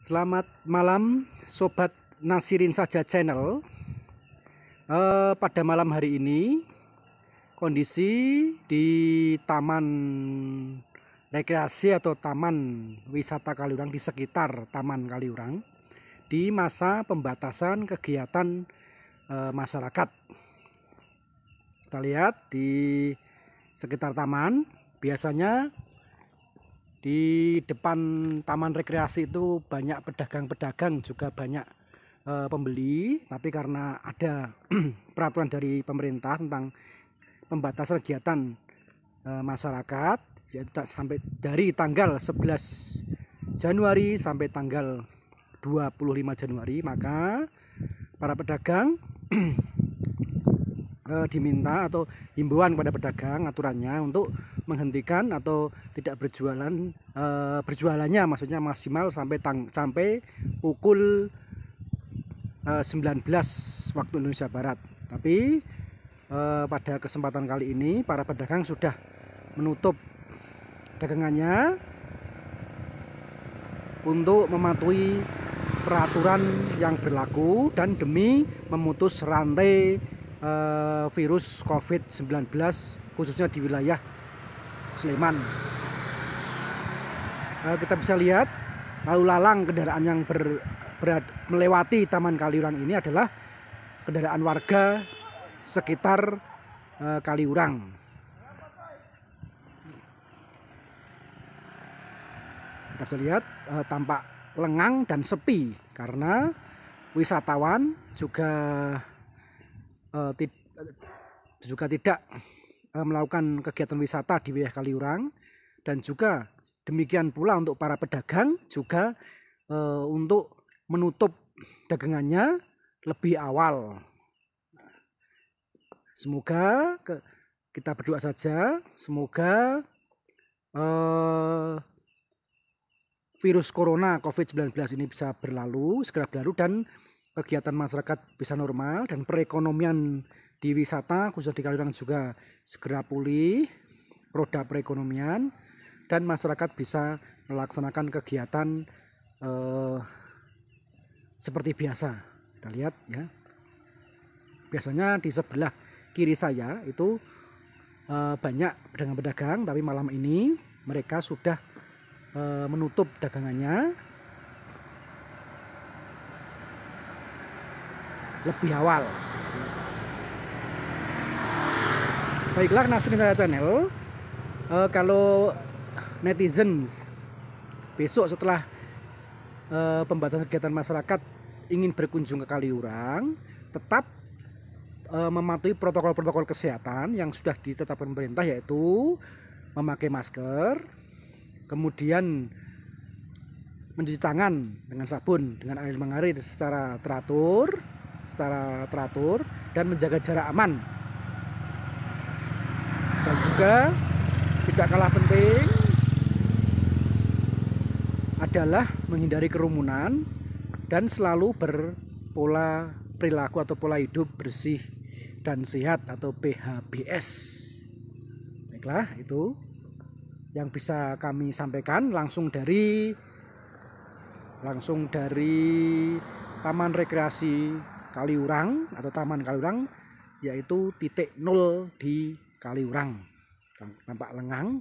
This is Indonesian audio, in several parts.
Selamat malam Sobat Nasirin Saja Channel e, Pada malam hari ini Kondisi di Taman Rekreasi atau Taman Wisata Kaliurang Di sekitar Taman Kaliurang Di masa pembatasan kegiatan e, masyarakat Kita lihat di sekitar taman Biasanya di depan taman rekreasi itu banyak pedagang-pedagang juga banyak e, pembeli tapi karena ada peraturan dari pemerintah tentang pembatasan kegiatan e, masyarakat yaitu sampai dari tanggal 11 Januari sampai tanggal 25 Januari maka para pedagang e, diminta atau himbauan kepada pedagang aturannya untuk menghentikan atau tidak berjualan e, berjualannya maksudnya maksimal sampai tang, sampai pukul e, eh, 19 waktu Indonesia Barat. Tapi e, pada kesempatan kali ini para pedagang sudah menutup dagangannya untuk mematuhi peraturan yang berlaku dan demi memutus rantai uh, virus COVID-19 khususnya di wilayah Sleman. Uh, kita bisa lihat lalu lalang kendaraan yang ber, berat, melewati Taman Kaliurang ini adalah kendaraan warga sekitar uh, Kaliurang. Kita bisa lihat uh, tampak lengang dan sepi karena wisatawan juga Eh, eh, juga tidak uh, melakukan kegiatan wisata di wilayah Kaliurang dan juga demikian pula untuk para pedagang juga uh, untuk menutup dagangannya lebih awal. Semoga ke, kita berdoa saja, semoga uh, virus corona COVID-19 ini bisa berlalu, segera berlalu dan kegiatan masyarakat bisa normal dan perekonomian di wisata khususnya di Kalimantan juga segera pulih roda perekonomian dan masyarakat bisa melaksanakan kegiatan eh, seperti biasa kita lihat ya biasanya di sebelah kiri saya itu eh, banyak pedagang-pedagang tapi malam ini mereka sudah eh, menutup dagangannya lebih awal. Baiklah saya Channel, e, kalau netizens besok setelah e, pembatasan kegiatan masyarakat ingin berkunjung ke Kaliurang, tetap e, mematuhi protokol-protokol kesehatan yang sudah ditetapkan pemerintah yaitu memakai masker, kemudian mencuci tangan dengan sabun dengan air mengalir secara teratur secara teratur dan menjaga jarak aman. Dan juga tidak kalah penting adalah menghindari kerumunan dan selalu berpola perilaku atau pola hidup bersih dan sehat atau PHBS. Baiklah, itu yang bisa kami sampaikan langsung dari langsung dari Taman Rekreasi Kaliurang atau Taman Kaliurang yaitu titik nol di Kaliurang tampak lengang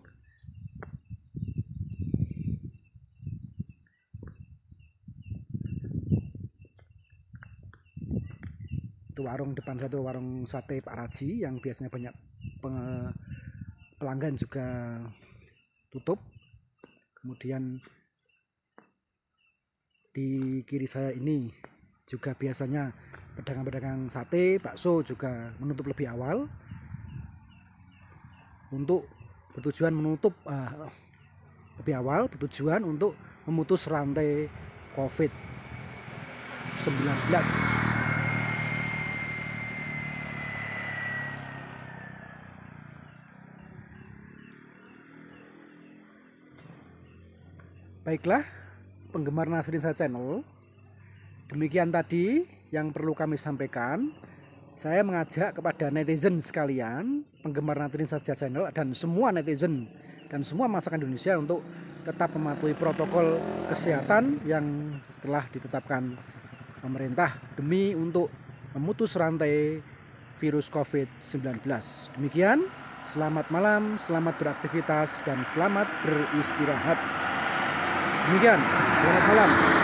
itu warung depan satu warung sate Pak Raji yang biasanya banyak pelanggan juga tutup kemudian di kiri saya ini juga biasanya pedagang-pedagang sate, bakso juga menutup lebih awal untuk bertujuan menutup uh, lebih awal bertujuan untuk memutus rantai COVID-19. Baiklah, penggemar Nasrin Sa Channel. Demikian tadi yang perlu kami sampaikan. Saya mengajak kepada netizen sekalian, penggemar Natrin Saja Channel dan semua netizen dan semua masakan Indonesia untuk tetap mematuhi protokol kesehatan yang telah ditetapkan pemerintah demi untuk memutus rantai virus COVID-19. Demikian, selamat malam, selamat beraktivitas, dan selamat beristirahat. Demikian, selamat malam.